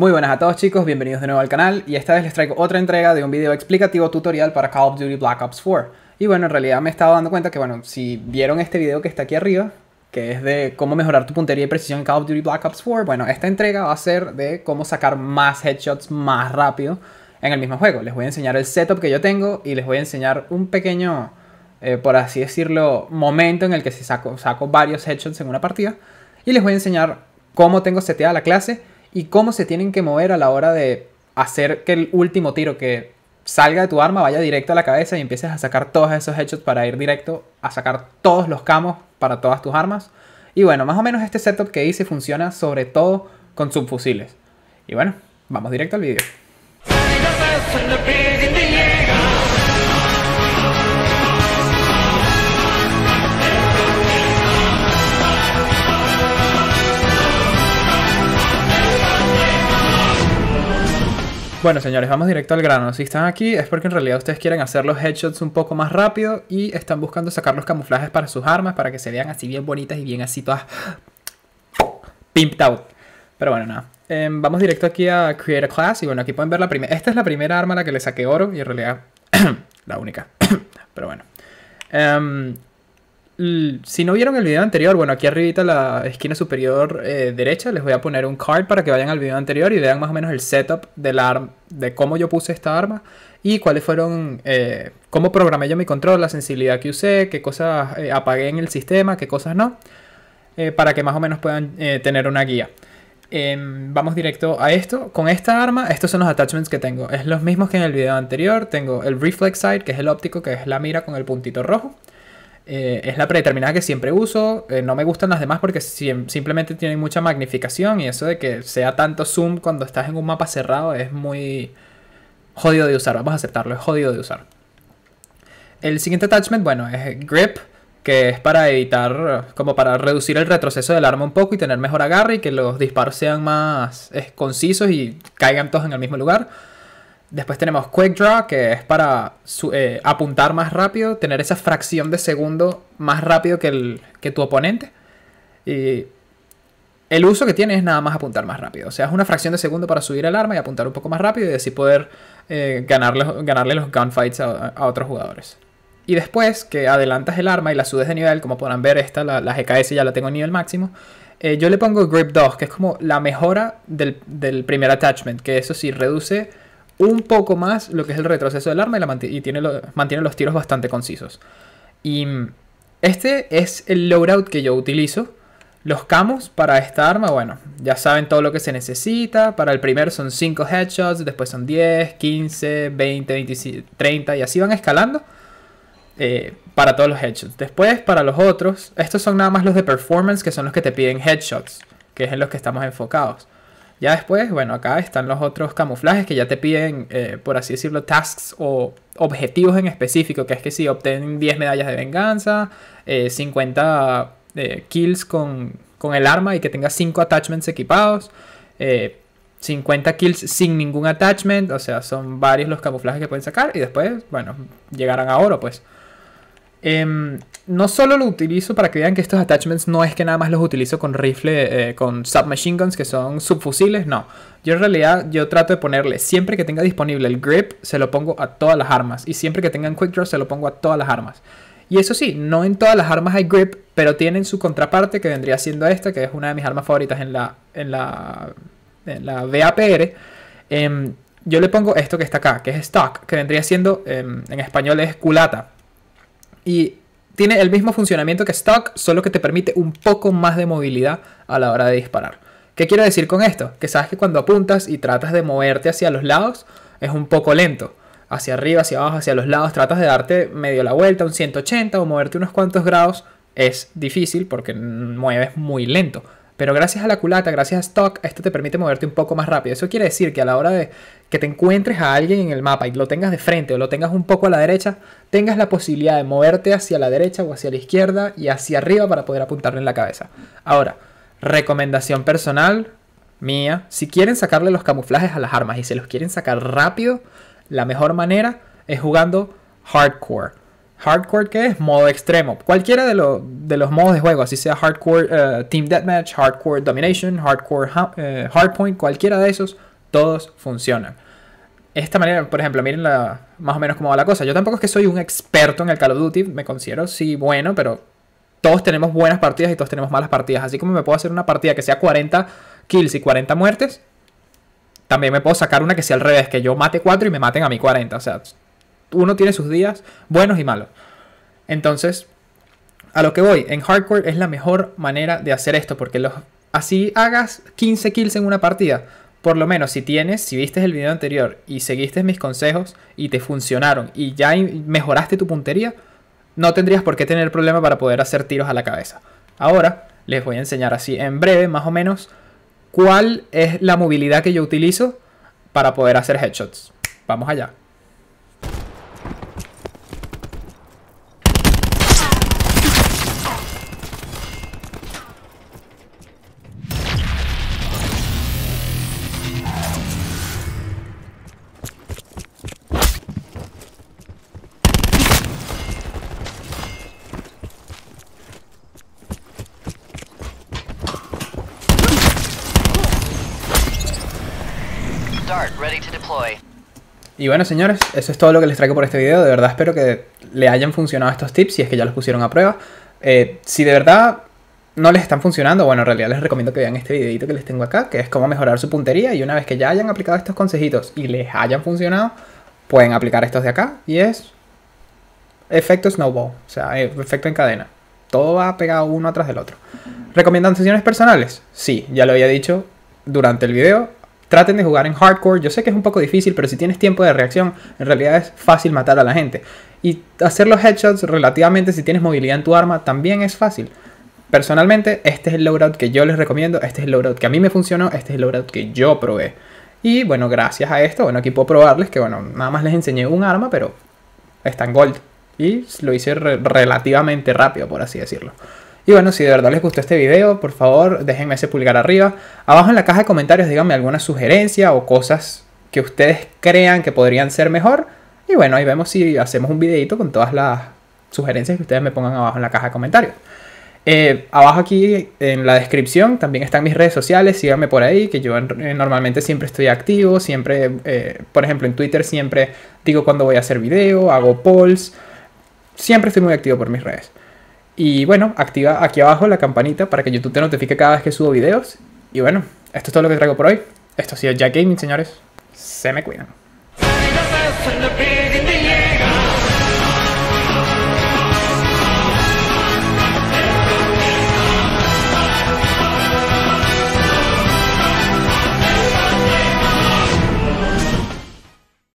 Muy buenas a todos chicos, bienvenidos de nuevo al canal y esta vez les traigo otra entrega de un video explicativo tutorial para Call of Duty Black Ops 4. Y bueno, en realidad me he estado dando cuenta que bueno, si vieron este video que está aquí arriba, que es de cómo mejorar tu puntería y precisión en Call of Duty Black Ops 4, bueno, esta entrega va a ser de cómo sacar más headshots más rápido en el mismo juego. Les voy a enseñar el setup que yo tengo y les voy a enseñar un pequeño... Eh, por así decirlo, momento en el que si saco, saco varios headshots en una partida. Y les voy a enseñar cómo tengo seteada la clase y cómo se tienen que mover a la hora de hacer que el último tiro que salga de tu arma vaya directo a la cabeza y empieces a sacar todos esos hechos para ir directo a sacar todos los camos para todas tus armas. Y bueno, más o menos este setup que hice funciona sobre todo con subfusiles. Y bueno, vamos directo al vídeo. Bueno señores, vamos directo al grano. Si están aquí es porque en realidad ustedes quieren hacer los headshots un poco más rápido y están buscando sacar los camuflajes para sus armas para que se vean así bien bonitas y bien así todas pimped out. Pero bueno, nada. Em, vamos directo aquí a Create a Class y bueno, aquí pueden ver la primera... Esta es la primera arma la que le saqué oro y en realidad la única. Pero bueno. Em, si no vieron el video anterior, bueno, aquí arribita en la esquina superior eh, derecha les voy a poner un card para que vayan al video anterior y vean más o menos el setup de, de cómo yo puse esta arma y cuáles fueron, eh, cómo programé yo mi control, la sensibilidad que usé, qué cosas eh, apagué en el sistema, qué cosas no, para que más o menos puedan tener una guía. Em, vamos directo a esto. Con esta arma, estos son los attachments que tengo. Es los mismos que en el video anterior. Tengo el Reflex Sight, que es el óptico, que es la mira con el puntito rojo. Eh, es la predeterminada que siempre uso. Eh, no me gustan las demás porque simplemente tienen mucha magnificación y eso de que sea tanto zoom cuando estás en un mapa cerrado es muy jodido de usar. Vamos a aceptarlo, es jodido de usar. El siguiente attachment, bueno, es grip, que es para evitar, como para reducir el retroceso del arma un poco y tener mejor agarre y que los disparos sean más eh, concisos y caigan todos en el mismo lugar. Después tenemos Quick Draw, que es para eh, apuntar más rápido, tener esa fracción de segundo más rápido que, tu oponente. Y el uso que tiene es nada más apuntar más rápido. O sea, es una fracción de segundo para subir el arma y apuntar un poco más rápido y así poder eh, ganarle, los gunfights a, otros jugadores. Y después que adelantas el arma y la subes de nivel, como podrán ver, esta, la, GKS ya la tengo en nivel máximo. Eh, yo le pongo Grip 2, que es como la mejora del, del primer attachment, que eso sí reduce un poco más lo que es el retroceso del arma y, tiene mantiene los tiros bastante concisos. Y mm, este es el loadout que yo utilizo. Los camos para esta arma, bueno, ya saben todo lo que se necesita. Para el primero son 5 headshots, después son 10, 15, 20, 30 y así van escalando eh, para todos los headshots. Después para los otros, estos son nada más los de performance que son los que te piden headshots, que es en los que estamos enfocados. Ya después, bueno, acá están los otros camuflajes que ya te piden, eh, por así decirlo, tasks o objetivos en específico, que es que si obtén 10 medallas de venganza, 50 eh, eh, kills con, con, el arma y que tengas 5 attachments equipados, 50 kills sin ningún attachment, o sea, son varios los camuflajes que pueden sacar y después, bueno, llegarán a oro, pues. Em, no solo lo utilizo para que vean que estos attachments no es que nada más los utilizo con rifle, eh, con submachine guns, que son subfusiles, no. Yo en realidad yo trato de ponerle, siempre que tenga disponible el grip, se lo pongo a todas las armas. Y siempre que tengan quick draw, se lo pongo a todas las armas. Y eso sí, no en todas las armas hay grip, pero tienen su contraparte que vendría siendo esta, que es una de mis armas favoritas en la, en la, la VAPR. Em, yo le pongo esto que está acá, que es stock, que vendría siendo, em, en español es culata y tiene el mismo funcionamiento que Stock, solo que te permite un poco más de movilidad a la hora de disparar. ¿Qué quiero decir con esto? Que sabes que cuando apuntas y tratas de moverte hacia los lados, es un poco lento. Hacia arriba, hacia abajo, hacia los lados, tratas de darte medio la vuelta, un 180 o moverte unos cuantos grados, es difícil porque mueves muy lento. Pero gracias a la culata, gracias a Stock, esto te permite moverte un poco más rápido. Eso quiere decir que a la hora de que te encuentres a alguien en el mapa y lo tengas de frente o lo tengas un poco a la derecha, tengas la posibilidad de moverte hacia la derecha o hacia la izquierda y hacia arriba para poder apuntarle en la cabeza. Ahora, recomendación personal mía, si quieren sacarle los camuflajes a las armas y se los quieren sacar rápido, la mejor manera es jugando hardcore. Hardcore, ¿qué es? Modo extremo. Cualquiera de, los modos de juego, así sea Hardcore eh, Team Deathmatch, Hardcore Domination, Hardcore eh, Hardpoint, cualquiera de esos, todos funcionan. Esta manera, por ejemplo, miren la, más o menos cómo va la cosa. Yo tampoco es que soy un experto en el Call of Duty, me considero sí bueno, pero todos tenemos buenas partidas y todos tenemos malas partidas. Así como me puedo hacer una partida que sea 40 kills y 40 muertes, también me puedo sacar una que sea al revés, que yo mate 4 y me maten a mí 40. O sea, uno tiene sus días buenos y malos. Entonces, a lo que voy, en hardcore es la mejor manera de hacer esto, porque los, así hagas 15 kills en una partida. Por lo menos si tienes, si viste el video anterior y seguiste mis consejos y te funcionaron y ya mejoraste tu puntería, no tendrías por qué tener problema para poder hacer tiros a la cabeza. Ahora les voy a enseñar así en breve, más o menos, cuál es la movilidad que yo utilizo para poder hacer headshots. Vamos allá. Y bueno señores, eso es todo lo que les traigo por este video. De verdad espero que le hayan funcionado estos tips si es que ya los pusieron a prueba. Eh, si de verdad no les están funcionando, bueno, en realidad les recomiendo que vean este videito que les tengo acá, que es cómo mejorar su puntería. Y una vez que ya hayan aplicado estos consejitos y les hayan funcionado, pueden aplicar estos de acá. Y es efecto snowball, o sea, eh, efecto en cadena. Todo va pegado uno atrás del otro. ¿Recomiendan sesiones personales? Sí, ya lo había dicho durante el video Traten de jugar en hardcore. Yo sé que es un poco difícil, pero si tienes tiempo de reacción, en realidad es fácil matar a la gente. Y hacer los headshots relativamente si tienes movilidad en tu arma también es fácil. Personalmente, este es el loadout que yo les recomiendo, este es el loadout que a mí me funcionó, este es el loadout que yo probé. Y bueno, gracias a esto, bueno, aquí puedo probarles que, bueno, nada más les enseñé un arma, pero está en gold. Y lo hice relativamente rápido, por así decirlo. Y bueno, si de verdad les gustó este video, por favor déjenme ese pulgar arriba. Abajo en la caja de comentarios díganme alguna sugerencia o cosas que ustedes crean que podrían ser mejor. Y bueno, ahí vemos si hacemos un videito con todas las sugerencias que ustedes me pongan abajo en la caja de comentarios. Eh, abajo aquí en la descripción también están mis redes sociales, síganme por ahí, que yo eh, normalmente siempre estoy activo, siempre, eh, por ejemplo en Twitter siempre digo cuando voy a hacer video, hago polls, siempre estoy muy activo por mis redes. Y bueno, activa aquí abajo la campanita para que YouTube te notifique cada vez que subo videos. Y bueno, esto es todo lo que traigo por hoy. Esto ha sido Jack Gaming, señores. Se me cuidan.